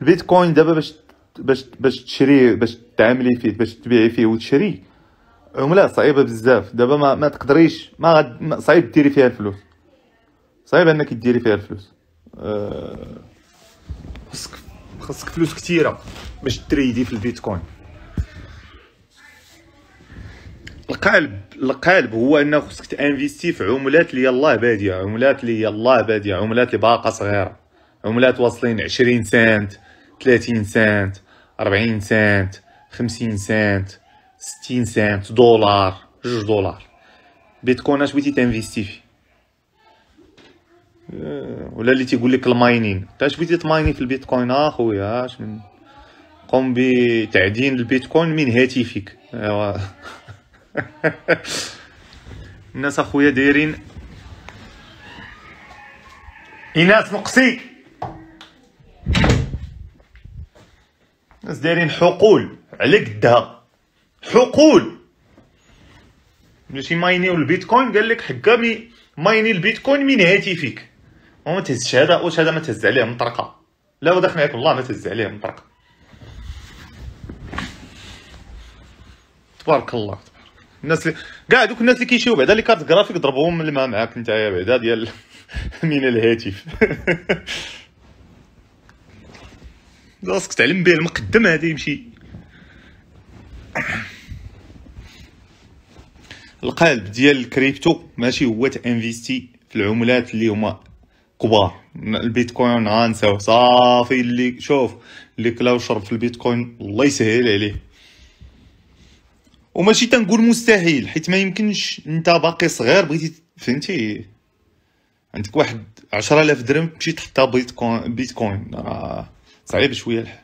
البيتكوين دابا باش باش باش تشري باش تعاملي فيه باش تبيعي فيه وتشري عمله صعيبه بزاف دابا ما, ما تقدريش ما, غد صعيب ديري فيها الفلوس صعيب انك ديري فيها الفلوس آه، خصك أه... خاصك فلوس كثيره باش تريدي في البيتكوين القالب القالب هو انه خصك تانفيستي في عملات اللي يلاه باديه عملات اللي يلاه باديه عملات اللي باقه صغيره عملات واصلين 20 سنت 30 سنت 40 سنت 50 سنت 60 سنت دولار جوج دولار بيتكوين اش بغيتي تنفيستي فيه آه، ولا اللي تيقول لك الماينين انت اش بغيتي تمايني في البيتكوين اخويا آه، اش من قم بتعدين البيتكوين من هاتفك ايوا آه، الناس اخويا دايرين ايناس مقسي الناس دايرين حقول على قدها حقول ماشي ماينيو البيتكوين قال لك حكا مايني البيتكوين من هاتفك وما تهزش هذا واش هذا ما تهز عليه مطرقه لا وداخل عليك والله ما تهز عليه مطرقه تبارك الله تبارك الناس اللي كاع دوك الناس اللي كيشيو بعدا لي كارت جرافيك ضربهم معاك نتايا بعدا ديال من الهاتف خاصك تعلم به المقدم هذا يمشي القالب ديال الكريبتو ماشي هو تانفيستي في العملات اللي هما كبار البيتكوين غنساو صافي اللي شوف اللي كلا شرب في البيتكوين الله يسهل عليه وماشي تنقول مستحيل حيت ما يمكنش انت باقي صغير بغيتي فهمتي عندك واحد عشرة آلاف درهم تمشي تحطها بيتكوين بيتكوين آه. صعيب شويه